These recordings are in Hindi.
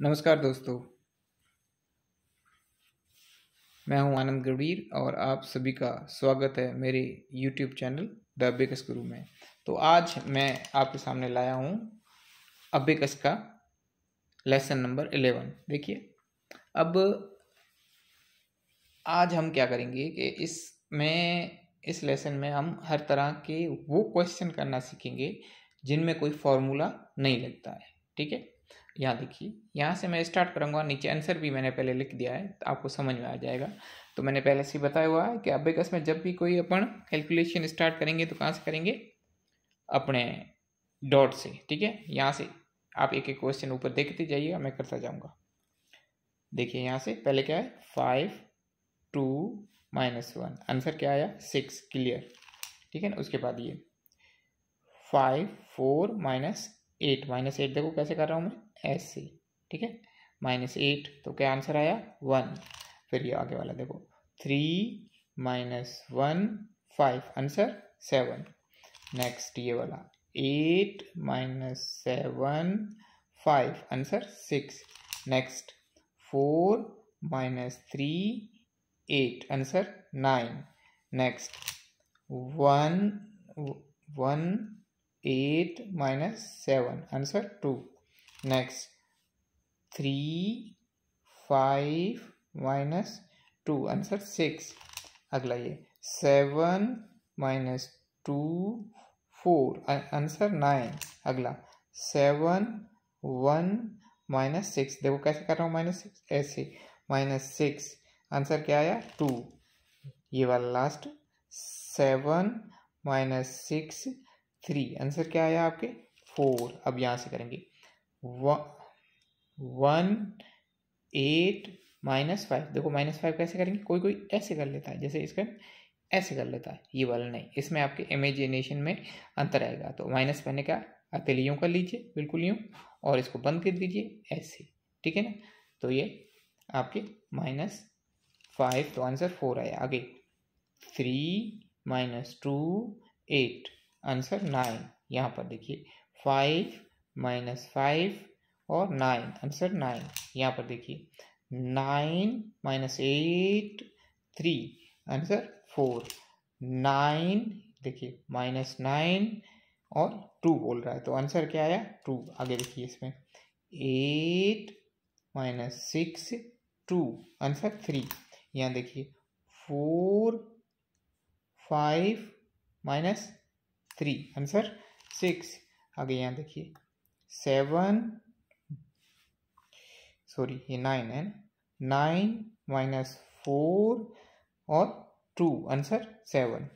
नमस्कार दोस्तों मैं हूं आनंद गंभीर और आप सभी का स्वागत है मेरे YouTube चैनल द अबेकस गुरु में तो आज मैं आपके सामने लाया हूं अबेकस का लेसन नंबर एलेवन देखिए अब आज हम क्या करेंगे कि इस में इस लेसन में हम हर तरह के वो क्वेश्चन करना सीखेंगे जिनमें कोई फॉर्मूला नहीं लगता है ठीक है यहाँ देखिए यहाँ से मैं स्टार्ट करूँगा नीचे आंसर भी मैंने पहले लिख दिया है तो आपको समझ में आ जाएगा तो मैंने पहले से ही बताया हुआ है कि अबेकस में जब भी कोई अपन कैलकुलेशन स्टार्ट करेंगे तो कहाँ से करेंगे अपने डॉट से ठीक है यहाँ से आप एक एक क्वेश्चन ऊपर देखते जाइएगा मैं करता जाऊँगा देखिए यहाँ से पहले क्या है five two minus one answer क्या आया सिक्स क्लियर ठीक है ना उसके बाद ये five four minus eight minus eight देखो कैसे कर रहा हूँ मैं एस सी ठीक है माइनस एट तो क्या आंसर आया वन फिर ये आगे वाला देखो three minus one five answer seven next ये वाला eight minus seven five answer six next four minus three eight answer nine next one one eight minus seven answer two next three five minus two answer six अगला ये seven minus two four answer nine अगला सेवन वन माइनस सिक्स देखो कैसे कर रहा हूँ माइनस सिक्स ऐसे माइनस सिक्स आंसर क्या आया टू ये वाला last seven minus six three answer क्या आया आपके फोर अब यहाँ से करेंगे वन एट माइनस फाइव देखो माइनस फाइव कैसे करेंगे कोई कोई ऐसे कर लेता है जैसे इसका ऐसे कर लेता है ये वाला नहीं इसमें आपके इमेजिनेशन में अंतर आएगा तो माइनस मैंने क्या हथेली यूँ कर लीजिए बिल्कुल यूँ और इसको बंद कर दीजिए ऐसे ठीक है ना तो ये आपके माइनस फाइव तो आंसर फोर आया आगे three minus two eight answer nine यहाँ पर देखिए फाइव माइनस फाइव और नाइन आंसर नाइन यहाँ पर देखिए nine minus eight three answer four nine देखिए माइनस नाइन और टू बोल रहा है तो आंसर क्या आया टू आगे देखिए इसमें eight minus six two answer three यहाँ देखिए four five minus three answer six आगे यहाँ देखिए सेवन सॉरी ये नाइन है नाइन माइनस फोर और टू आंसर सेवन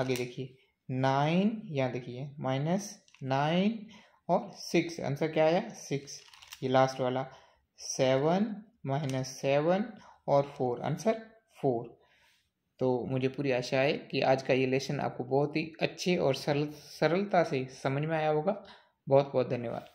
आगे देखिए नाइन यहाँ देखिए माइनस नाइन और सिक्स आंसर क्या आया सिक्स ये लास्ट वाला सेवन माइनस सेवन और फोर आंसर फोर तो मुझे पूरी आशा है कि आज का ये लेसन आपको बहुत ही अच्छे और सरल सरलता से समझ में आया होगा बहुत बहुत धन्यवाद